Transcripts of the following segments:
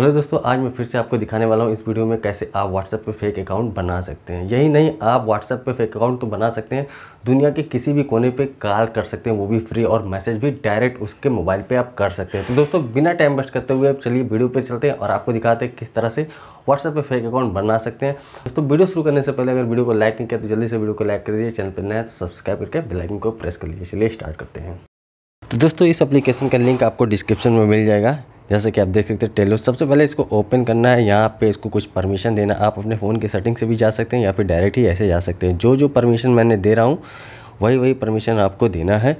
Hello दोस्तों आज मैं फिर से आपको दिखाने वाला हूँ इस वीडियो में कैसे आप व्हाट्सएप पे फेक अकाउंट बना सकते हैं यही नहीं आप व्हाट्सएप पे फेक अकाउंट तो बना सकते हैं दुनिया के किसी भी कोने पे कॉल कर सकते हैं वो भी फ्री और मैसेज भी डायरेक्ट उसके मोबाइल पे आप कर सकते हैं तो दोस्तों बिना टाइम वेस्ट करते हुए चलिए वीडियो पर चलते हैं और आपको दिखाते हैं किस तरह से व्हाट्सएप पर फेक अकाउंट बना सकते हैं दोस्तों वीडियो शुरू करने से पहले अगर वीडियो को लाइक नहीं किया तो जल्दी से वीडियो को लाइक कर दीजिए चैनल पर नया तो सब्सक्राइब करके बेलाइकन को प्रेस कर लीजिए चलिए स्टार्ट करते हैं तो दोस्तों इस अपलीकेशन का लिंक आपको डिस्क्रिप्शन में मिल जाएगा जैसे कि आप देख सकते हैं टेलोस सबसे पहले इसको ओपन करना है यहाँ पे इसको कुछ परमिशन देना आप अपने फ़ोन की सेटिंग से भी जा सकते हैं या फिर डायरेक्ट ही ऐसे जा सकते हैं जो जो परमिशन मैंने दे रहा हूँ वही वही परमिशन आपको देना है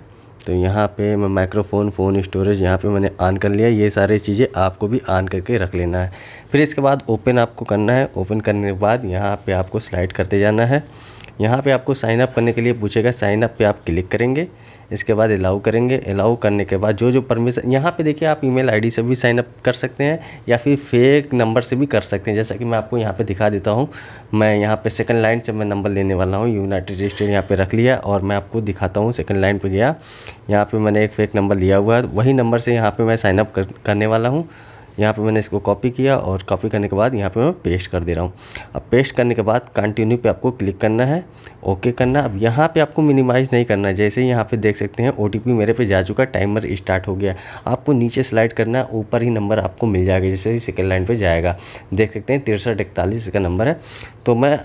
तो यहाँ पे मैं माइक्रोफोन फ़ोन स्टोरेज यहाँ पे मैंने ऑन कर लिया ये सारी चीज़ें आपको भी ऑन करके रख लेना है फिर इसके बाद ओपन आपको करना है ओपन करने के बाद यहाँ पे आपको स्लाइड करते जाना है यहाँ पे आपको साइन अप करने के लिए पूछेगा साइन अप पे आप क्लिक करेंगे इसके बाद अलाउ करेंगे अलाउ करने के बाद जो जो परमिशन यहाँ पे देखिए आप ईमेल आईडी से भी साइन अप कर सकते हैं या फिर फेक नंबर से भी कर सकते हैं जैसा कि मैं आपको यहाँ पे दिखा देता हूँ मैं यहाँ पे सेकंड लाइन से मैं नंबर लेने वाला हूँ यूनाइटेड स्टेट यहाँ पर रख लिया और मैं आपको दिखाता हूँ सेकेंड लाइन पर गया यहाँ पर मैंने एक फ़ेक नंबर लिया हुआ है वही नंबर से यहाँ पर मैं साइनअप करने वाला हूँ यहाँ पे मैंने इसको कॉपी किया और कॉपी करने के बाद यहाँ पे मैं पेस्ट कर दे रहा हूँ अब पेस्ट करने के बाद कंटिन्यू पे आपको क्लिक करना है ओके करना अब यहाँ पे आपको मिनिमाइज़ नहीं करना है जैसे यहाँ पे देख सकते हैं ओ मेरे पे जा चुका टाइमर स्टार्ट हो गया आपको नीचे स्लाइड करना है ऊपर ही नंबर आपको मिल जाएगा जैसे ही सेकेंड लाइन पर जाएगा देख सकते हैं तिरसठ इकतालीस इसका नंबर है तो मैं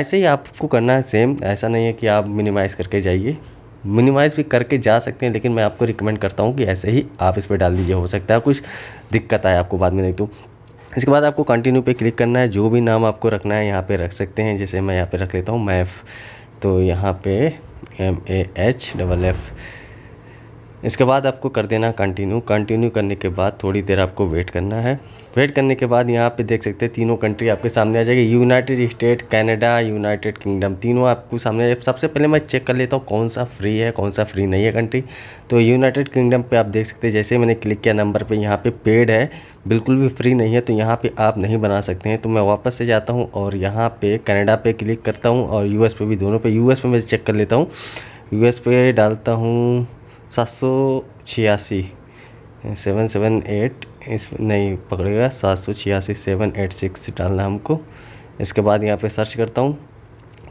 ऐसे ही आपको करना है सेम ऐसा नहीं है कि आप मिनिमाइज़ करके जाइए मिनिमाइज़ भी करके जा सकते हैं लेकिन मैं आपको रिकमेंड करता हूँ कि ऐसे ही आप इस पर डाल दीजिए हो सकता है कुछ दिक्कत आए आपको बाद में नहीं तो इसके बाद आपको कंटिन्यू पे क्लिक करना है जो भी नाम आपको रखना है यहाँ पे रख सकते हैं जैसे मैं यहाँ पे रख लेता हूँ मैफ तो यहाँ पे M A H double F इसके बाद आपको कर देना कंटिन्यू कंटिन्यू करने के बाद थोड़ी देर आपको वेट करना है वेट करने के बाद यहाँ पे देख सकते हैं तीनों कंट्री आपके सामने आ जाएगी united state Canada united kingdom तीनों आपको सामने आ सबसे पहले मैं चेक कर लेता हूँ कौन सा फ्री है कौन सा फ्री नहीं है कंट्री तो यूनाइटेड किंगडम पर आप देख सकते हैं जैसे मैंने क्लिक किया नंबर पर यहाँ पर पेड है बिल्कुल भी फ्री नहीं है तो यहाँ पर आप नहीं बना सकते हैं तो मैं वापस से जाता हूँ और यहाँ पर कैनेडा पर क्लिक करता हूँ और यू पे भी दोनों पर यू पे मैं चेक कर लेता हूँ यू पे डालता हूँ सात सौ छियासी सेवन सेवन एट इस नहीं पकड़ेगा सात सौ छियासी सेवन एट सिक्स डालना हमको इसके बाद यहाँ पे सर्च करता हूँ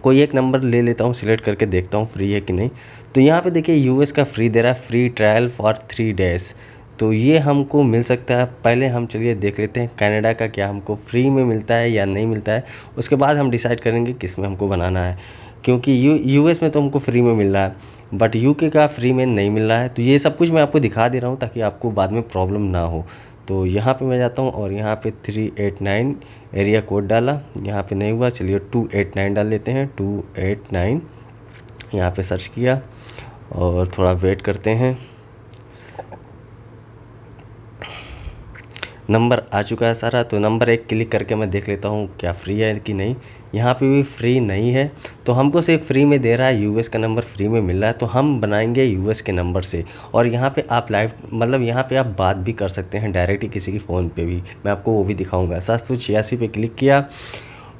कोई एक नंबर ले लेता हूँ सिलेक्ट करके देखता हूँ फ्री है कि नहीं तो यहाँ पे देखिए यूएस का फ्री दे रहा है free trial for three days तो ये हमको मिल सकता है पहले हम चलिए देख लेते हैं कनाडा का क्या हमको फ्री में मिलता है या नहीं मिलता है उसके बाद हम डिसाइड करेंगे किस में हमको बनाना है क्योंकि यू यूएस में तो हमको फ्री में मिल रहा है बट यूके का फ्री में नहीं मिल रहा है तो ये सब कुछ मैं आपको दिखा दे रहा हूँ ताकि आपको बाद में प्रॉब्लम ना हो तो यहाँ पे मैं जाता हूँ और यहाँ पे three eight nine area code डाला यहाँ पे नहीं हुआ चलिए टू एट नाइन डाल लेते हैं टू एट नाइन यहाँ पर सर्च किया और थोड़ा वेट करते हैं नंबर आ चुका है सारा तो नंबर एक क्लिक करके मैं देख लेता हूँ क्या फ्री है कि नहीं यहाँ पे भी फ्री नहीं है तो हमको सिर्फ फ्री में दे रहा है यूएस का नंबर फ्री में मिल रहा है तो हम बनाएंगे यूएस के नंबर से और यहाँ पे आप लाइव मतलब यहाँ पे आप बात भी कर सकते हैं डायरेक्ट ही किसी की फ़ोन पे भी मैं आपको वो भी दिखाऊँगा सात सौ छियासी पर क्लिक किया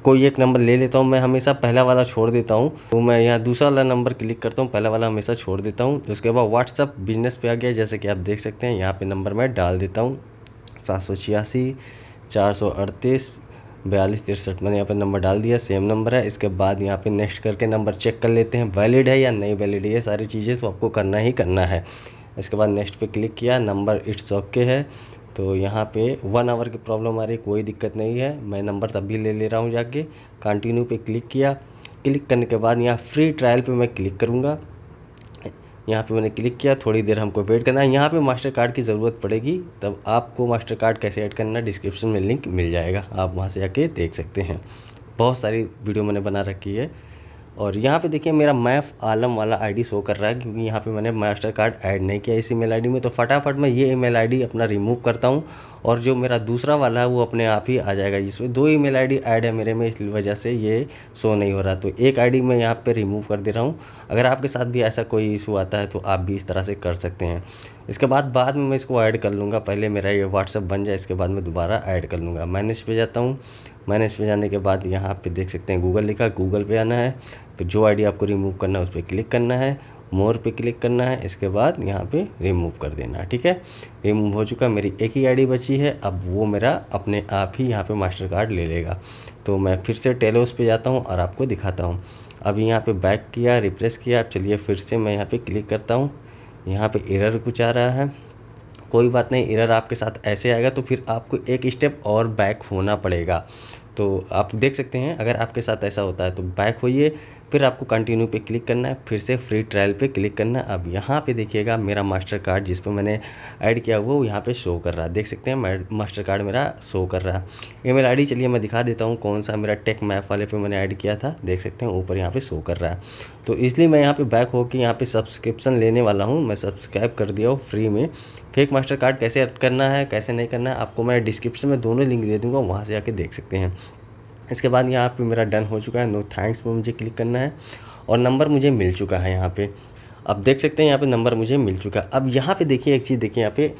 कोई एक नंबर ले लेता हूँ मैं हमेशा पहला वाला छोड़ देता हूँ तो मैं यहाँ दूसरा वाला नंबर क्लिक करता हूँ पहला वाला हमेशा छोड़ देता हूँ उसके बाद व्हाट्सअप बिजनेस पे आ गया जैसे कि आप देख सकते हैं यहाँ पे नंबर मैं डाल देता हूँ सात सौ छियासी चार सौ अड़तीस बयालीस तिरसठ मैंने यहाँ पे नंबर डाल दिया सेम नंबर है इसके बाद यहाँ पे नेक्स्ट करके नंबर चेक कर लेते हैं वैलिड है या नहीं वैलिड ये सारी चीज़ें तो आपको करना ही करना है इसके बाद नेक्स्ट पे क्लिक किया नंबर इट्स ओके है तो यहाँ पे वन आवर की प्रॉब्लम आ रही कोई दिक्कत नहीं है मैं नंबर तब भी ले ले रहा हूँ जाके कंटिन्यू पे क्लिक किया क्लिक करने के बाद यहाँ फ्री ट्रायल पे मैं क्लिक करूँगा यहाँ पे मैंने क्लिक किया थोड़ी देर हमको वेट करना है यहाँ पे मास्टर कार्ड की ज़रूरत पड़ेगी तब आपको मास्टर कार्ड कैसे ऐड करना डिस्क्रिप्शन में लिंक मिल जाएगा आप वहाँ से जाके देख सकते हैं बहुत सारी वीडियो मैंने बना रखी है और यहाँ पे देखिए मेरा मैफ आलम वाला आईडी शो कर रहा है क्योंकि यहाँ पे मैंने मास्टर कार्ड ऐड नहीं किया इस ई आईडी में तो फटाफट मैं ये ई मेल अपना रिमूव करता हूँ और जो मेरा दूसरा वाला है वो अपने आप ही आ जाएगा इसमें दो ईमेल आईडी ऐड है मेरे में इस वजह से ये शो नहीं हो रहा तो एक आई मैं यहाँ पर रिमूव कर दे रहा हूँ अगर आपके साथ भी ऐसा कोई इशू आता है तो आप भी इस तरह से कर सकते हैं इसके बाद बाद में मैं इसको ऐड कर लूँगा पहले मेरा ये व्हाट्सअप बन जाए इसके बाद मैं दोबारा ऐड कर लूँगा मैनेज इस पर जाता हूँ मैंने इस पर जाने के बाद यहाँ पे देख सकते हैं गूगल लिखा गूगल पे आना है फिर जो आईडी आपको रिमूव करना है उस पर क्लिक करना है मोर पे क्लिक करना है इसके बाद यहाँ पे रिमूव कर देना है ठीक है रिमूव हो चुका मेरी एक ही आईडी बची है अब वो मेरा अपने आप ही यहाँ पे मास्टर कार्ड ले लेगा तो मैं फिर से टेलोस पे जाता हूँ और आपको दिखाता हूँ अब यहाँ पे बैक किया रिप्रेस किया अब चलिए फिर से मैं यहाँ पर क्लिक करता हूँ यहाँ पर इरर कुछ आ रहा है कोई बात नहीं एरर आपके साथ ऐसे आएगा तो फिर आपको एक स्टेप और बैक होना पड़ेगा तो आप देख सकते हैं अगर आपके साथ ऐसा होता है तो बैक होइए फिर आपको कंटिन्यू पे क्लिक करना है फिर से फ्री ट्रायल पे क्लिक करना है अब यहाँ पे देखिएगा मेरा मास्टर कार्ड जिस पर मैंने ऐड किया हुआ वो यहाँ पे शो कर रहा है देख सकते हैं मास्टर कार्ड मेरा शो कर रहा है ईमेल आईडी चलिए मैं दिखा देता हूँ कौन सा मेरा टेक मैप वाले पे मैंने ऐड किया था देख सकते हैं ऊपर यहाँ पर शो कर रहा है तो इसलिए मैं यहाँ पर बैक होकर यहाँ पर सब्सक्रिप्शन लेने वाला हूँ मैं सब्सक्राइब कर दिया हूँ फ्री में फेक मास्टर कार्ड कैसे करना है कैसे नहीं करना है आपको मैं डिस्क्रिप्शन में दोनों लिंक दे दूँगा वहाँ से जाके देख सकते हैं इसके बाद यहाँ पे मेरा डन हो चुका है नो थैंक्स पर मुझे क्लिक करना है और नंबर मुझे मिल चुका है यहाँ पे अब देख सकते हैं यहाँ पे नंबर मुझे मिल चुका है अब यहाँ पे देखिए एक चीज़ देखिए यहाँ पे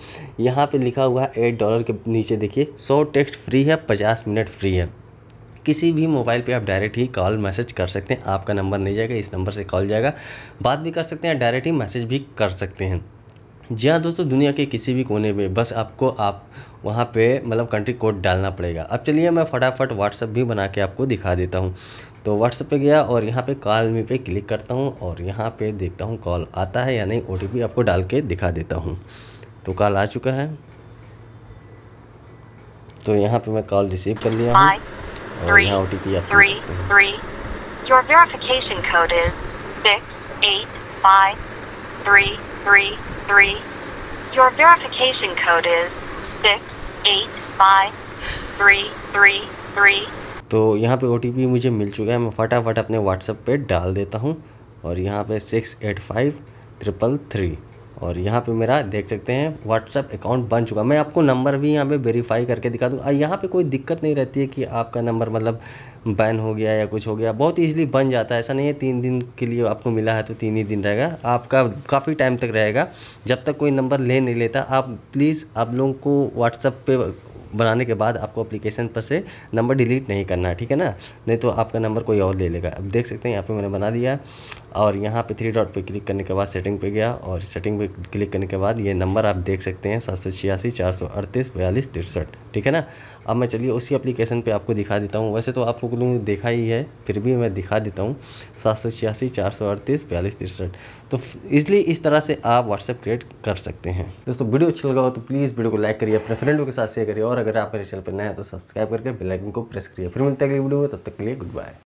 यहाँ पे लिखा हुआ है एट डॉलर के नीचे देखिए सौ टेक्स्ट फ्री है पचास मिनट फ्री है किसी भी मोबाइल पे आप डायरेक्ट ही कॉल मैसेज कर सकते हैं आपका नंबर नहीं जाएगा इस नंबर से कॉल जाएगा बात भी कर सकते हैं डायरेक्ट ही मैसेज भी कर सकते हैं जी हाँ दोस्तों दुनिया के किसी भी कोने में बस आपको आप वहाँ पे मतलब कंट्री कोड डालना पड़ेगा अब चलिए मैं फटाफट व्हाट्सअप भी बना के आपको दिखा देता हूँ तो व्हाट्सअप पे गया और यहाँ पे कॉल मी पे क्लिक करता हूँ और यहाँ पे देखता हूँ कॉल आता है या नहीं ओ आपको डाल के दिखा देता हूँ तो कॉल आ चुका है तो यहाँ पर मैं कॉल रिसीव कर लिया हूँ और यहाँ ओ टी आप सुन three three. Your verification code is six eight five three three three. तो यहाँ पे ओ मुझे मिल चुका है मैं फटाफट अपने व्हाट्सएप पे डाल देता हूँ और यहाँ पे six eight five triple three और यहाँ पे मेरा देख सकते हैं व्हाट्सअप अकाउंट बन चुका मैं आपको नंबर भी यहाँ पे वेरीफाई करके दिखा दूँ यहाँ पे कोई दिक्कत नहीं रहती है कि आपका नंबर मतलब बैन हो गया या कुछ हो गया बहुत ईजिली बन जाता है ऐसा नहीं है तीन दिन के लिए आपको मिला है तो तीन ही दिन रहेगा आपका काफ़ी टाइम तक रहेगा जब तक कोई नंबर ले नहीं लेता आप प्लीज़ आप लोगों को व्हाट्सअप पे बनाने के बाद आपको अप्लीकेशन पर से नंबर डिलीट नहीं करना है ठीक है ना नहीं तो आपका नंबर कोई और ले लेगा अब देख सकते हैं यहाँ पे मैंने बना दिया और यहाँ पे थ्री डॉट पे क्लिक करने के बाद सेटिंग पे गया और सेटिंग पे क्लिक करने के बाद ये नंबर आप देख सकते हैं सात सौ छियासी चार सौ अड़तीस बयालीस तिरसठ ठीक है ना अब मैं चलिए उसी एप्लीकेशन पे आपको दिखा देता हूँ वैसे तो आपको कुल देखा ही है फिर भी मैं दिखा देता हूँ सात सौ छियासी चार सौ अड़तीस बयालीस तिरसठ तो इसलिए इस तरह से आप व्हाट्सएप क्रिएट कर सकते हैं दोस्तों वीडियो अच्छा लगा हो तो प्लीज़ वीडियो को लाइक करिए अपने फ्रेंडों के साथ शेयर करिए और अगर आप मेरे चैनल पर नए हैं तो सब्सक्राइब करके बेल आइकन को प्रेस करिए फिर मिलते हैं अगली वीडियो में तब तक के लिए गुड बाय